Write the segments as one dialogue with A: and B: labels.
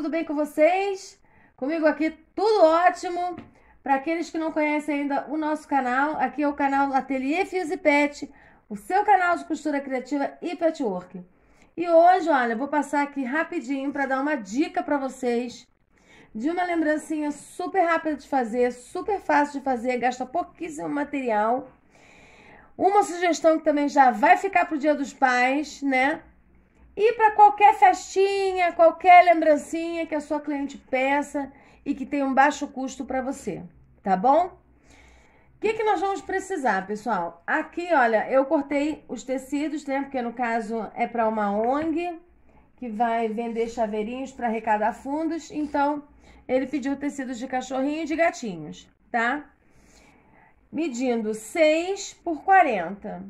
A: tudo bem com vocês? Comigo aqui tudo ótimo. Para aqueles que não conhecem ainda o nosso canal, aqui é o canal Ateliê Fios e Pet, o seu canal de costura criativa e patchwork. E hoje, olha, vou passar aqui rapidinho para dar uma dica para vocês de uma lembrancinha super rápida de fazer, super fácil de fazer, gasta pouquíssimo material. Uma sugestão que também já vai ficar pro Dia dos Pais, né? E para qualquer festinha, qualquer lembrancinha que a sua cliente peça e que tem um baixo custo para você, tá bom? O que, que nós vamos precisar, pessoal? Aqui, olha, eu cortei os tecidos, né? Porque no caso é para uma ONG que vai vender chaveirinhos para arrecadar fundos. Então, ele pediu tecidos de cachorrinho e de gatinhos, tá? Medindo 6 por 40.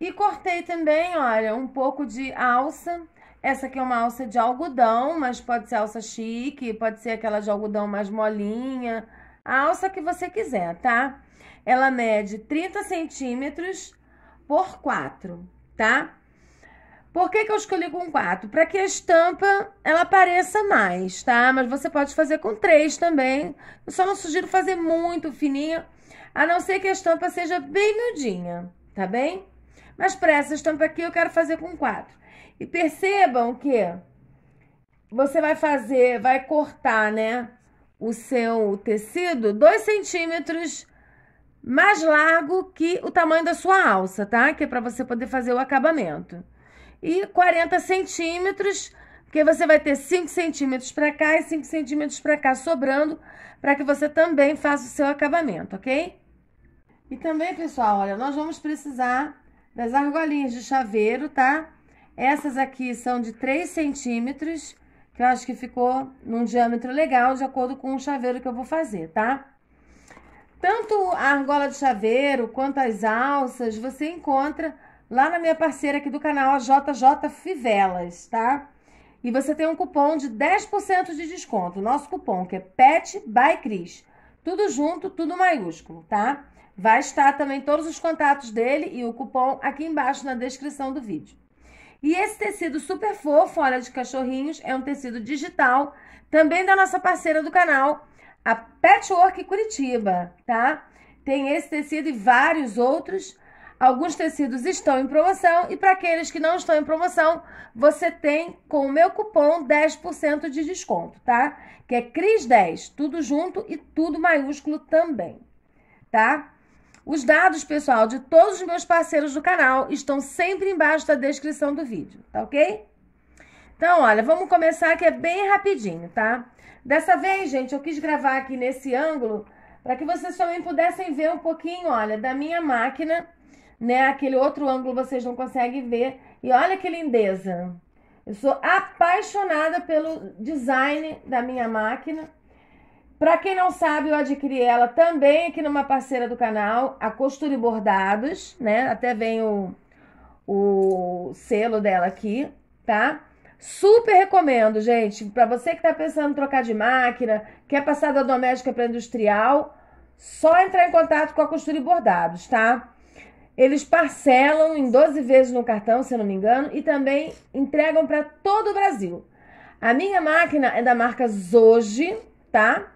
A: E cortei também, olha, um pouco de alça. Essa aqui é uma alça de algodão, mas pode ser alça chique, pode ser aquela de algodão mais molinha. A alça que você quiser, tá? Ela mede 30 centímetros por 4, tá? Por que, que eu escolhi com 4? Para que a estampa ela apareça mais, tá? Mas você pode fazer com 3 também. Eu só não sugiro fazer muito fininha, a não ser que a estampa seja bem miudinha, tá bem? Mas para essa estampa aqui eu quero fazer com quatro. E percebam que você vai fazer, vai cortar, né, o seu tecido dois centímetros mais largo que o tamanho da sua alça, tá? Que é para você poder fazer o acabamento. E 40 centímetros, porque você vai ter 5 centímetros para cá e 5 centímetros para cá sobrando, para que você também faça o seu acabamento, ok? E também, pessoal, olha, nós vamos precisar das argolinhas de chaveiro, tá? Essas aqui são de 3 centímetros, que eu acho que ficou num diâmetro legal, de acordo com o chaveiro que eu vou fazer, tá? Tanto a argola de chaveiro quanto as alças, você encontra lá na minha parceira aqui do canal, a JJ Fivelas, tá? E você tem um cupom de 10% de desconto, nosso cupom, que é PET by Cris. Tudo junto, tudo maiúsculo, tá? Vai estar também todos os contatos dele e o cupom aqui embaixo na descrição do vídeo. E esse tecido super fofo, olha, de cachorrinhos, é um tecido digital, também da nossa parceira do canal, a Patchwork Curitiba, tá? Tem esse tecido e vários outros. Alguns tecidos estão em promoção e para aqueles que não estão em promoção, você tem com o meu cupom 10% de desconto, tá? Que é CRIS10, tudo junto e tudo maiúsculo também, tá? Os dados, pessoal, de todos os meus parceiros do canal estão sempre embaixo da descrição do vídeo, tá ok? Então, olha, vamos começar que é bem rapidinho, tá? Dessa vez, gente, eu quis gravar aqui nesse ângulo para que vocês também pudessem ver um pouquinho, olha, da minha máquina, né? Aquele outro ângulo vocês não conseguem ver. E olha que lindeza! Eu sou apaixonada pelo design da minha máquina. Para quem não sabe, eu adquiri ela também aqui numa parceira do canal, a e Bordados, né? Até vem o, o selo dela aqui, tá? Super recomendo, gente. Para você que tá pensando em trocar de máquina, quer passar da doméstica para industrial, só entrar em contato com a e Bordados, tá? Eles parcelam em 12 vezes no cartão, se eu não me engano, e também entregam para todo o Brasil. A minha máquina é da marca Zoji, tá?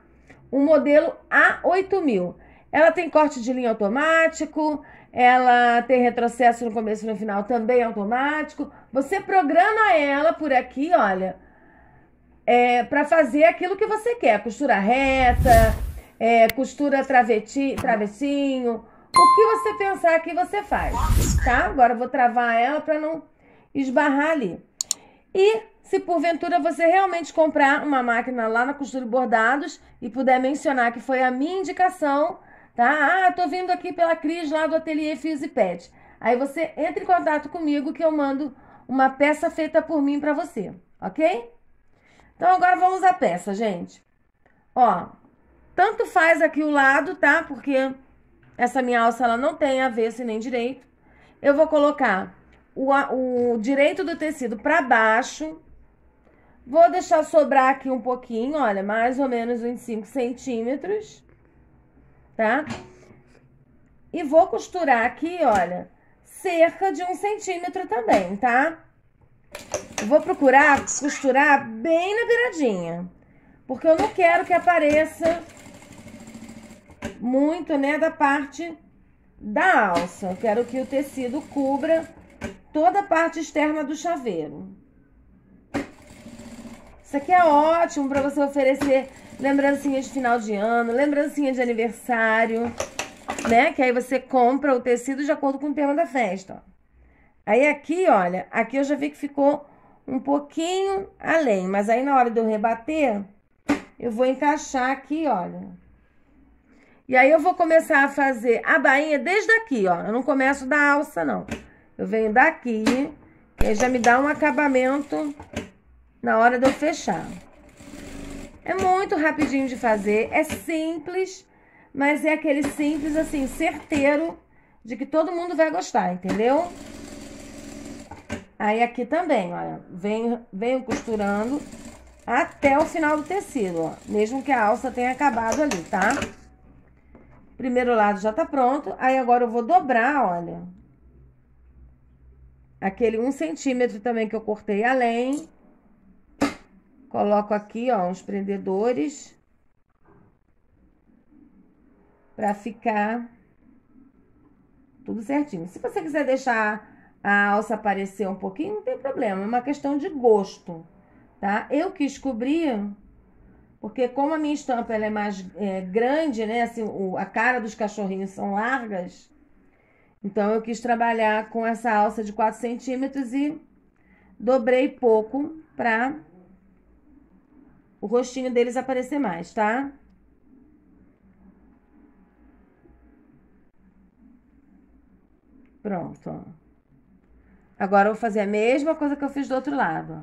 A: um modelo A8000. Ela tem corte de linha automático, ela tem retrocesso no começo e no final também automático. Você programa ela por aqui, olha, é, para fazer aquilo que você quer: costura reta, é, costura traveti, travessinho. O que você pensar que você faz, tá? Agora eu vou travar ela para não esbarrar ali. E se porventura você realmente comprar uma máquina lá na Costura e Bordados e puder mencionar que foi a minha indicação, tá? Ah, tô vindo aqui pela Cris lá do Ateliê Fios e Pet. Aí você entra em contato comigo que eu mando uma peça feita por mim para você, ok? Então agora vamos à peça, gente. Ó, tanto faz aqui o lado, tá? Porque essa minha alça ela não tem avesso nem direito. Eu vou colocar o, o direito do tecido para baixo, Vou deixar sobrar aqui um pouquinho, olha, mais ou menos uns 5 centímetros, tá? E vou costurar aqui, olha, cerca de um centímetro também, tá? Eu vou procurar costurar bem na beiradinha, porque eu não quero que apareça muito, né, da parte da alça. Eu quero que o tecido cubra toda a parte externa do chaveiro. Isso aqui é ótimo para você oferecer lembrancinha de final de ano, lembrancinha de aniversário, né? Que aí você compra o tecido de acordo com o tema da festa. Ó. Aí aqui, olha, aqui eu já vi que ficou um pouquinho além, mas aí na hora de eu rebater, eu vou encaixar aqui, olha. E aí eu vou começar a fazer a bainha desde aqui, ó. Eu não começo da alça, não. Eu venho daqui, que já me dá um acabamento na hora de eu fechar. É muito rapidinho de fazer, é simples, mas é aquele simples, assim, certeiro de que todo mundo vai gostar, entendeu? Aí aqui também, olha, venho, venho costurando até o final do tecido, ó, mesmo que a alça tenha acabado ali, tá? Primeiro lado já tá pronto, aí agora eu vou dobrar, olha, aquele um centímetro também que eu cortei além, Coloco aqui, ó, uns prendedores para ficar tudo certinho. Se você quiser deixar a alça aparecer um pouquinho, não tem problema, é uma questão de gosto, tá? Eu quis cobrir porque como a minha estampa ela é mais é, grande, né? Assim, o, a cara dos cachorrinhos são largas. Então eu quis trabalhar com essa alça de 4 centímetros e dobrei pouco para o rostinho deles aparecer mais, tá? Pronto, Agora, eu vou fazer a mesma coisa que eu fiz do outro lado,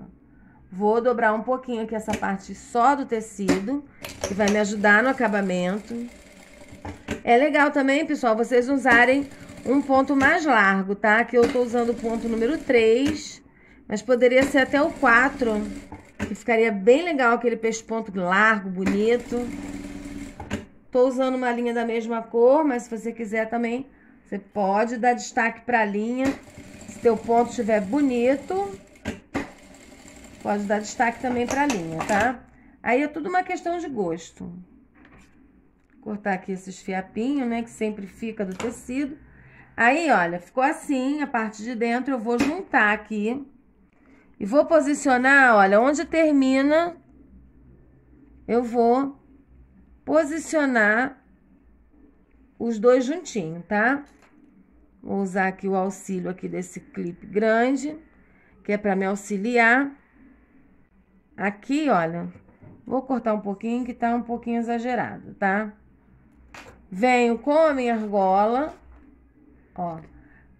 A: Vou dobrar um pouquinho aqui essa parte só do tecido, que vai me ajudar no acabamento. É legal também, pessoal, vocês usarem um ponto mais largo, tá? Aqui eu tô usando o ponto número 3, mas poderia ser até o 4, e ficaria bem legal aquele peixe ponto largo, bonito. Tô usando uma linha da mesma cor, mas se você quiser também, você pode dar destaque pra linha. Se teu ponto estiver bonito, pode dar destaque também pra linha, tá? Aí é tudo uma questão de gosto. Cortar aqui esses fiapinhos, né, que sempre fica do tecido. Aí, olha, ficou assim a parte de dentro, eu vou juntar aqui e vou posicionar, olha, onde termina, eu vou posicionar os dois juntinhos, tá? Vou usar aqui o auxílio aqui desse clipe grande, que é para me auxiliar. Aqui, olha, vou cortar um pouquinho que tá um pouquinho exagerado, tá? Venho com a minha argola, ó,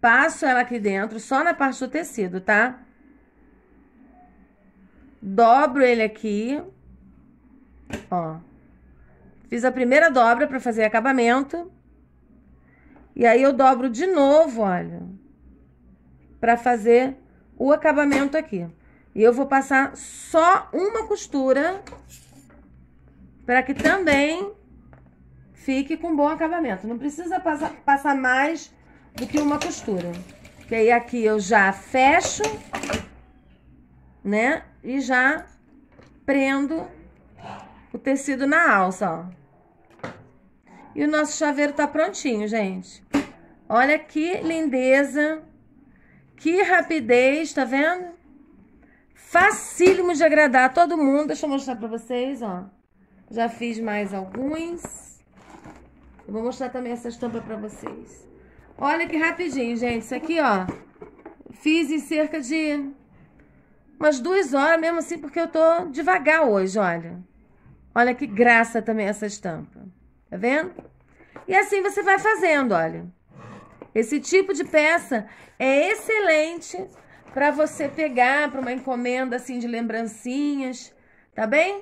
A: passo ela aqui dentro, só na parte do tecido, tá? dobro ele aqui, ó. Fiz a primeira dobra para fazer acabamento. E aí eu dobro de novo, olha, para fazer o acabamento aqui. E eu vou passar só uma costura para que também fique com bom acabamento. Não precisa passar, passar mais do que uma costura. Que aí aqui eu já fecho né? E já prendo o tecido na alça, ó. E o nosso chaveiro tá prontinho, gente. Olha que lindeza, que rapidez, tá vendo? Facílimo de agradar a todo mundo. Deixa eu mostrar pra vocês, ó. Já fiz mais alguns. Eu vou mostrar também essa estampa pra vocês. Olha que rapidinho, gente. Isso aqui, ó. Fiz em cerca de umas duas horas mesmo assim, porque eu tô devagar hoje, olha. Olha que graça também essa estampa. Tá vendo? E assim você vai fazendo, olha. Esse tipo de peça é excelente para você pegar para uma encomenda assim de lembrancinhas, tá bem?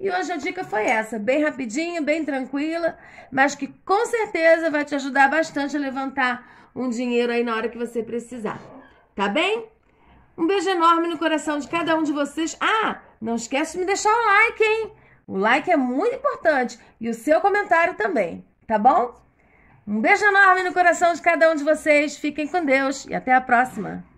A: E hoje a dica foi essa, bem rapidinho, bem tranquila, mas que com certeza vai te ajudar bastante a levantar um dinheiro aí na hora que você precisar. Tá bem? Um beijo enorme no coração de cada um de vocês. Ah, não esquece de me deixar o like, hein? O like é muito importante e o seu comentário também, tá bom? Um beijo enorme no coração de cada um de vocês. Fiquem com Deus e até a próxima.